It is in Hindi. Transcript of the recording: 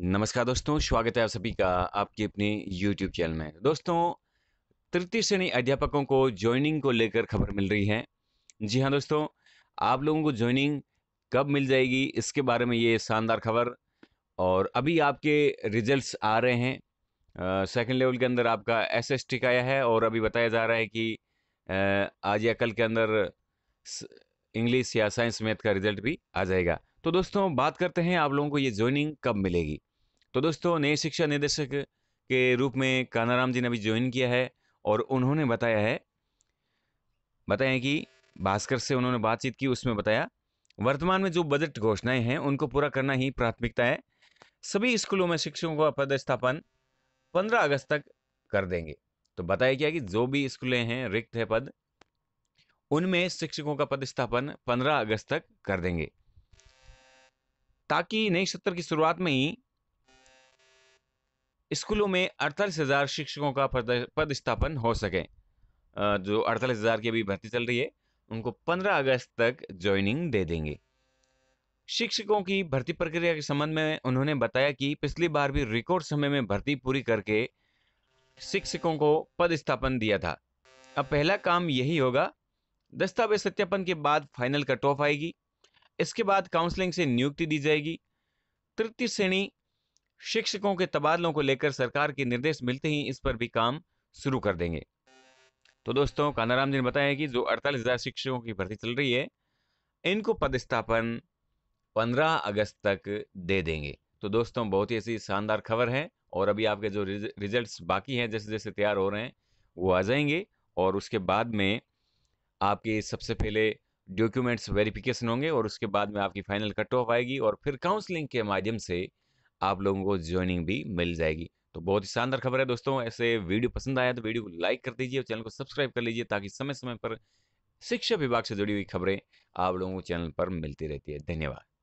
नमस्कार दोस्तों स्वागत है आप सभी का आपके अपने YouTube चैनल में दोस्तों तृतीय श्रेणी अध्यापकों को ज्वाइनिंग को लेकर खबर मिल रही है जी हाँ दोस्तों आप लोगों को ज्वाइनिंग कब मिल जाएगी इसके बारे में ये शानदार खबर और अभी आपके रिजल्ट्स आ रहे हैं सेकंड लेवल के अंदर आपका एस एस टी का आया है और अभी बताया जा रहा है कि आज या कल के अंदर इंग्लिश या साइंस मैथ का रिजल्ट भी आ जाएगा तो दोस्तों बात करते हैं आप लोगों को ये ज्वाइनिंग कब मिलेगी तो दोस्तों नए शिक्षा निदेशक के रूप में कानाराम जी ने अभी ज्वाइन किया है और उन्होंने बताया है बताया कि भास्कर से उन्होंने बातचीत की उसमें बताया वर्तमान में जो बजट घोषणाएं हैं उनको पूरा करना ही प्राथमिकता है सभी स्कूलों में शिक्षकों का पदस्थापन 15 अगस्त तक कर देंगे तो बताया गया कि जो भी स्कूलें हैं रिक्त है पद उनमें शिक्षकों का पदस्थापन 15 अगस्त तक कर देंगे ताकि नए सत्र की शुरुआत में ही स्कूलों में अड़तालीस हज़ार शिक्षकों का पदस्थापन हो सके जो अड़तालीस हज़ार की अभी भर्ती चल रही है उनको पंद्रह अगस्त तक ज्वाइनिंग दे देंगे शिक्षकों की भर्ती प्रक्रिया के संबंध में उन्होंने बताया कि पिछली बार भी रिकॉर्ड समय में भर्ती पूरी करके शिक्षकों को पदस्थापन दिया था अब पहला काम यही होगा दस्तावेज सत्यापन के बाद फाइनल कट ऑफ आएगी इसके बाद काउंसलिंग से नियुक्ति दी जाएगी तृतीय श्रेणी शिक्षकों के तबादलों को लेकर सरकार के निर्देश मिलते ही इस पर भी काम शुरू कर देंगे तो दोस्तों कानाराम जी ने बताया कि जो अड़तालीस हजार शिक्षकों की भर्ती चल रही है इनको पदस्थापन 15 अगस्त तक दे देंगे तो दोस्तों बहुत ही ऐसी शानदार खबर है और अभी आपके जो रिजल्ट्स बाकी हैं जैसे जैसे तैयार हो रहे हैं वो आ जाएंगे और उसके बाद में आपके सबसे पहले डॉक्यूमेंट्स वेरिफिकेशन होंगे और उसके बाद में आपकी फाइनल कट ऑफ आएगी और फिर काउंसलिंग के माध्यम से आप लोगों को ज्वाइनिंग भी मिल जाएगी तो बहुत ही शानदार खबर है दोस्तों ऐसे वीडियो पसंद आया तो वीडियो को लाइक कर दीजिए और चैनल को सब्सक्राइब कर लीजिए ताकि समय समय पर शिक्षा विभाग से जुड़ी हुई खबरें आप लोगों को चैनल पर मिलती रहती है धन्यवाद